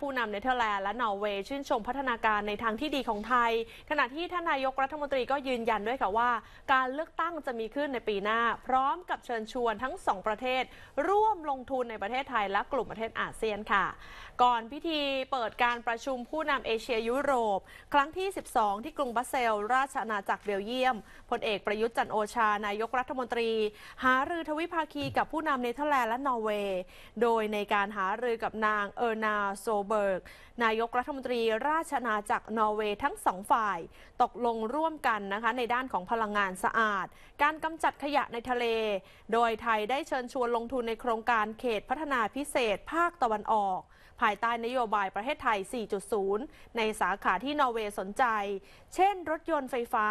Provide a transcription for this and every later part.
ผู้นำเนเธอร์แลนด์และนอร์เวย์ชื่นชมพัฒนาการในทางที่ดีของไทย ขณะที่ท่านนายกรัฐมนตรีก็ยืนยันด้วยค่ะว่าการเลือกตั้งจะมีขึ้นในปีหน้า พร้อมกับเชิญชวนทั้งสองประเทศ ร่วมลงทุนในประเทศไทยและกลุ่มประเทศอาเซียนค่ะ ก่อนพิธีเปิดการประชุมผู้นำเอเชียยุโรป ครั้งที่ 12 ที่กรุงบรัสเซลราชอาณาจักรเบลเยียมพลเอกประยุทธ์จันโอชา นายกรัฐมนตรี หารือทวิภาคีกับผู้นำเนเธอร์แลนด์และนอร์เวย์โดยในการหารือกับนางเออร์นาโซเบิร์กนายกรัฐมนตรีราชนาจักรนอร์เวย์ทั้งสองฝ่ายตกลงร่วมกันนะคะในด้านของพลังงานสะอาด การกำจัดขยะในทะเล โดยไทยได้เชิญชวนลงทุนในโครงการเขตพัฒนาพิเศษภาคตะวันออก ภายใต้นโยบายประเทศไทย 4.0 ในสาขาที่นอร์เวย์สนใจ เช่นรถยนต์ไฟฟ้า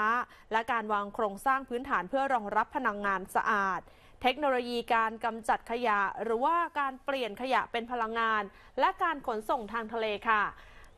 และการวางโครงสร้างพื้นฐานเพื่อรองรับพลังงานสะอาดเทคโนโลยีการกำจัดขยะ หรือว่าการเปลี่ยนขยะเป็นพลังงาน และการขนส่งทางทะเลค่ะ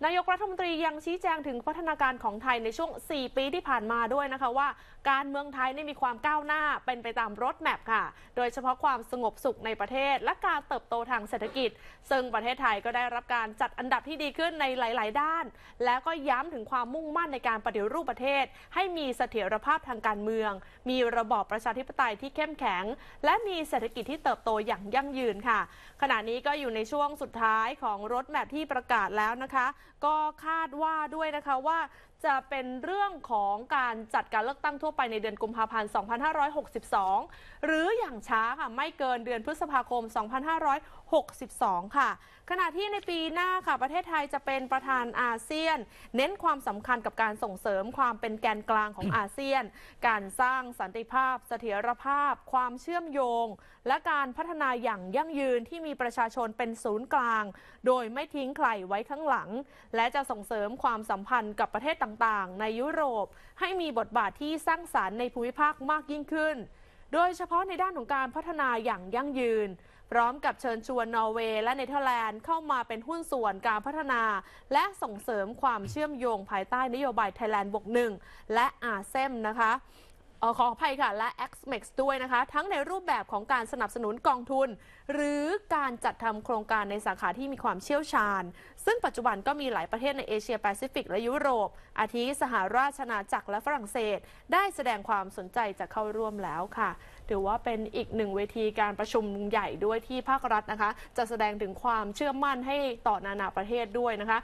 นายกรัฐมนตรียังชี้แจงถึงพัฒนาการของไทยในช่วง 4 ปีที่ผ่านมาด้วยนะคะว่า การเมืองไทยนี่มีความก้าวหน้าเป็นไปตามรถแมพค่ะ โดยเฉพาะความสงบสุขในประเทศและการเติบโตทางเศรษฐกิจ ซึ่งประเทศไทยก็ได้รับการจัดอันดับที่ดีขึ้นในหลาย ๆ ด้าน แล้วก็ย้ำถึงความมุ่งมั่นในการปฏิรูปประเทศ ให้มีเสถียรภาพทางการเมือง มีระบอบประชาธิปไตยที่เข้มแข็ง และมีเศรษฐกิจที่เติบโตอย่างยั่งยืนค่ะ ขณะนี้ก็อยู่ในช่วงสุดท้ายของรถแมพที่ประกาศแล้วนะคะก็คาดว่าด้วยนะคะว่าจะเป็นเรื่องของการจัดการเลือกตั้งทั่วไปในเดือนกุมภาพันธ์ 2562 หรืออย่างช้าค่ะไม่เกินเดือนพฤษภาคม 2562 ค่ะ ขณะที่ในปีหน้าค่ะประเทศไทยจะเป็นประธานอาเซียน เน้นความสำคัญกับการส่งเสริมความเป็นแกนกลางของอาเซียน การสร้างสันติภาพ เสถียรภาพ ความเชื่อมโยง และการพัฒนาอย่างยั่งยืนที่มีประชาชนเป็นศูนย์กลาง โดยไม่ทิ้งใครไว้ข้างหลัง และจะส่งเสริมความสัมพันธ์กับประเทศต่างต่างๆในยุโรปให้มีบทบาทที่สร้างสารรค์ในภูมิภาคมากยิ่งขึ้น โดยเฉพาะในด้านของการพัฒนาอย่างยั่งยืน พร้อมกับเชิญชวนนอร์เวย์และเนเธอร์แลนด์เข้ามาเป็นหุ้นส่วนการพัฒนา และส่งเสริมความเชื่อมโยงภายใต้นโยบายไทยแลนด์บวกหนึ่งและอาเซมนะคะออขออภัยค่ะและ XMEX ด้วยนะคะ ทั้งในรูปแบบของการสนับสนุนกองทุน หรือการจัดทำโครงการในสาขาที่มีความเชี่ยวชาญ ซึ่งปัจจุบันก็มีหลายประเทศในเอเชียแปซิฟิก และยุโรปอาทิสหราชนาาจักรและฝรั่งเศส ได้แสดงความสนใจจะเข้าร่วมแล้วค่ะ ถือว่าเป็นอีกหนึ่งเวทีการประชุมใหญ่ด้วยที่ภาครัฐนะคะ จะแสดงถึงความเชื่อมั่นให้ต่อนานาประเทศด้วยนะคะ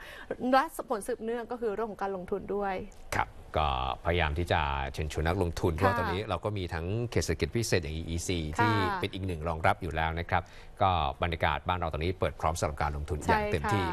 และผลสืบเนื่องก็คือเรื่องของการลงทุนด้วยครับก็พยายามที่จะเชิญชวนนักลงทุนเพราะตอนนี้เราก็มีทั้งเขตเศรษฐกิจพิเศษอย่าง EEC ที่เป็นอีกหนึ่งรองรับอยู่แล้วนะครับ ก็บรรยากาศบ้านเราตอนนี้เปิดพร้อมสำหรับการลงทุนอย่างเต็มที่